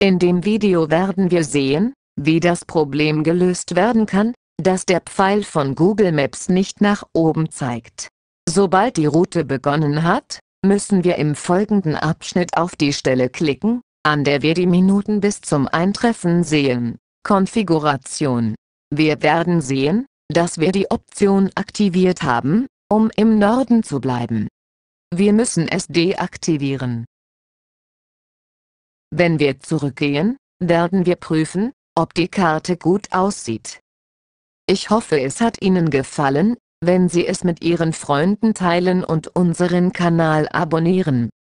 In dem Video werden wir sehen, wie das Problem gelöst werden kann, dass der Pfeil von Google Maps nicht nach oben zeigt. Sobald die Route begonnen hat, müssen wir im folgenden Abschnitt auf die Stelle klicken, an der wir die Minuten bis zum Eintreffen sehen. Konfiguration. Wir werden sehen, dass wir die Option aktiviert haben, um im Norden zu bleiben. Wir müssen es deaktivieren. Wenn wir zurückgehen, werden wir prüfen, ob die Karte gut aussieht. Ich hoffe es hat Ihnen gefallen, wenn Sie es mit Ihren Freunden teilen und unseren Kanal abonnieren.